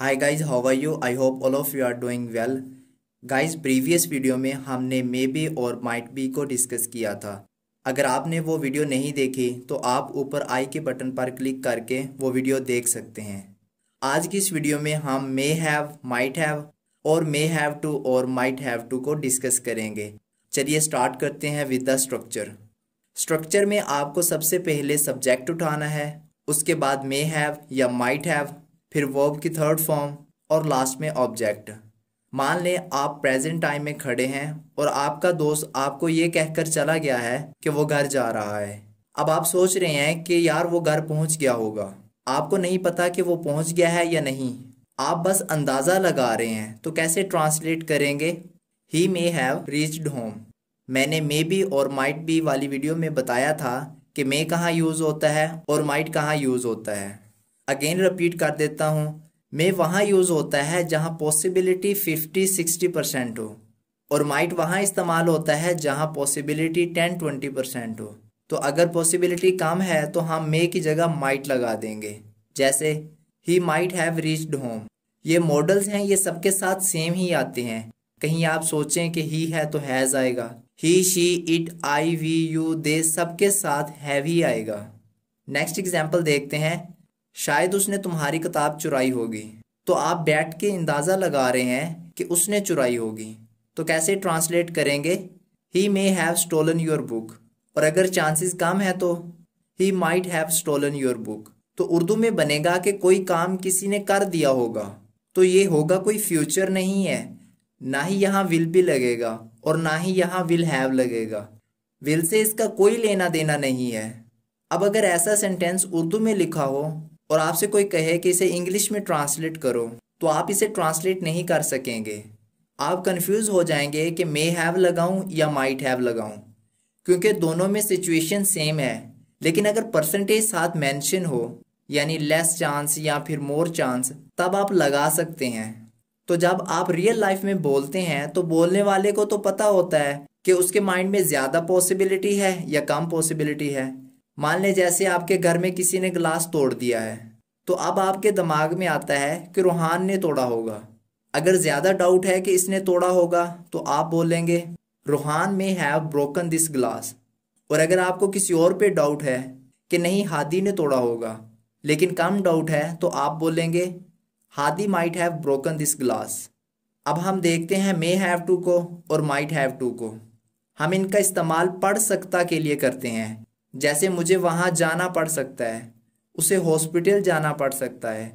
hi guys how are you I hope all of you are doing well guys previous video में हमने may be और might be को discuss किया था अगर आपने वो वीडियो नहीं देखी तो आप ऊपर आई के बटन पर क्लिक करके वो वीडियो देख सकते हैं आज की इस वीडियो में हम मे हैव माइट हैव और मे हैव टू और माइट हैव टू को डिस्कस करेंगे चलिए स्टार्ट करते हैं विद द स्ट्रक्चर स्ट्रक्चर में आपको सबसे पहले सब्जेक्ट उठाना है उसके बाद मे हैव या माइट हैव फिर वर्ब की थर्ड फॉर्म और लास्ट में ऑब्जेक्ट मान लें आप प्रेजेंट टाइम में खड़े हैं और आपका दोस्त आपको ये कहकर चला गया है कि वो घर जा रहा है अब आप सोच रहे हैं कि यार वो घर पहुंच गया होगा आपको नहीं पता कि वो पहुंच गया है या नहीं आप बस अंदाज़ा लगा रहे हैं तो कैसे ट्रांसलेट करेंगे he may have reached home मैंने मे बी और माइट बी वाली वीडियो में बताया था कि मे कहाँ यूज़ होता है और माइट कहाँ यूज़ होता है अगेन रिपीट कर देता हूँ मे वहाँ यूज़ होता है जहाँ पॉसिबिलिटी फिफ्टी सिक्सटी परसेंट हो और माइट वहाँ इस्तेमाल होता है जहाँ पॉसिबिलिटी टेन ट्वेंटी परसेंट हो तो अगर पॉसिबिलिटी कम है तो हम मे की जगह माइट लगा देंगे जैसे he might have reached home ये मॉडल्स हैं ये सबके साथ सेम ही आते हैं कहीं आप सोचें कि ही है तो हैज़ आएगा he she it I we you they सबके साथ हैव ही आएगा नेक्स्ट एग्जाम्पल देखते हैं शायद उसने तुम्हारी किताब चुराई होगी तो आप बैठ के अंदाज़ा लगा रहे हैं कि उसने चुराई होगी तो कैसे ट्रांसलेट करेंगे he may have stolen your book और अगर चांसेस कम है तो he might have stolen your book तो उर्दू में बनेगा कि कोई काम किसी ने कर दिया होगा तो ये होगा कोई फ्यूचर नहीं है ना ही यहाँ विल भी लगेगा और ना ही यहाँ विल हैव लगेगा विल से इसका कोई लेना देना नहीं है अब अगर ऐसा सेंटेंस उर्दू में लिखा हो और आपसे कोई कहे कि इसे इंग्लिश में ट्रांसलेट करो तो आप इसे ट्रांसलेट नहीं कर सकेंगे आप कंफ्यूज हो जाएंगे कि मे हैव लगाऊं या माइट हैव लगाऊं क्योंकि दोनों में सिचुएशन सेम है लेकिन अगर परसेंटेज साथ मेंशन हो यानी लेस चांस या फिर मोर चांस तब आप लगा सकते हैं तो जब आप रियल लाइफ में बोलते हैं तो बोलने वाले को तो पता होता है कि उसके माइंड में ज़्यादा पॉसिबिलिटी है या कम पॉसिबिलिटी है मान ले जैसे आपके घर में किसी ने गिलास तोड़ दिया है तो अब आपके दिमाग में आता है कि रूहान ने तोड़ा होगा अगर ज़्यादा डाउट है कि इसने तोड़ा होगा तो आप बोलेंगे रूहान में हैव ब्रोकन दिस ग्लास और अगर आपको किसी और पे डाउट है कि नहीं हादी ने तोड़ा होगा लेकिन कम डाउट है तो आप बोलेंगे Hadi might have broken this glass अब हम देखते हैं मे हैव टू को और माइट हैव टू को हम इनका इस्तेमाल पढ़ सकता के लिए करते हैं जैसे मुझे वहाँ जाना पड़ सकता है उसे हॉस्पिटल जाना पड़ सकता है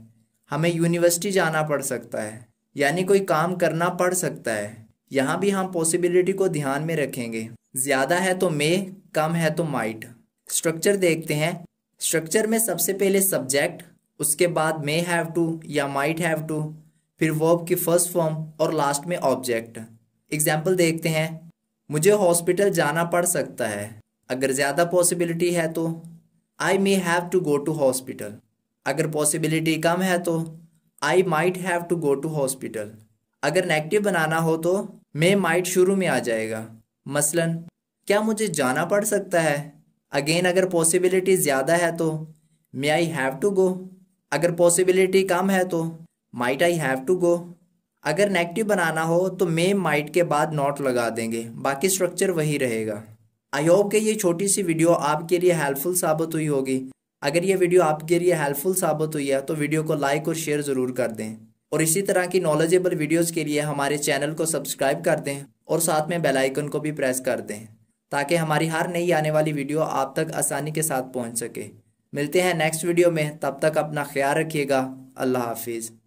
हमें यूनिवर्सिटी जाना पड़ सकता है यानी कोई काम करना पड़ सकता है यहाँ भी हम पॉसिबिलिटी को ध्यान में रखेंगे ज़्यादा है तो मे कम है तो माइट स्ट्रक्चर देखते हैं स्ट्रक्चर में सबसे पहले सब्जेक्ट उसके बाद मे हैव टू या माइट हैव टू फिर वर्ब की फर्स्ट फॉर्म और लास्ट में ऑब्जेक्ट एग्जाम्पल देखते हैं मुझे हॉस्पिटल जाना पड़ सकता है अगर ज़्यादा पॉसिबिलिटी है तो I may have to go to hospital अगर पॉसिबिलिटी कम है तो I might have to go to hospital अगर नेगेटिव बनाना हो तो मे माइट शुरू में आ जाएगा मसलन क्या मुझे जाना पड़ सकता है अगेन अगर पॉसिबिलिटी ज़्यादा है तो मे आई हैव टू गो अगर पॉसिबिलिटी कम है तो might I have to go अगर नेगेटिव बनाना हो तो मे माइट के बाद नॉट लगा देंगे बाकी स्ट्रक्चर वही रहेगा आई होप कि ये छोटी सी वीडियो आपके लिए हेल्पफुल साबित हुई होगी अगर ये वीडियो आपके लिए हेल्पफुल साबित हुई है तो वीडियो को लाइक और शेयर ज़रूर कर दें और इसी तरह की नॉलेजेबल वीडियोस के लिए हमारे चैनल को सब्सक्राइब कर दें और साथ में बेल आइकन को भी प्रेस कर दें ताकि हमारी हर नई आने वाली वीडियो आप तक आसानी के साथ पहुँच सके मिलते हैं नेक्स्ट वीडियो में तब तक अपना ख्याल रखिएगा अल्लाह हाफिज़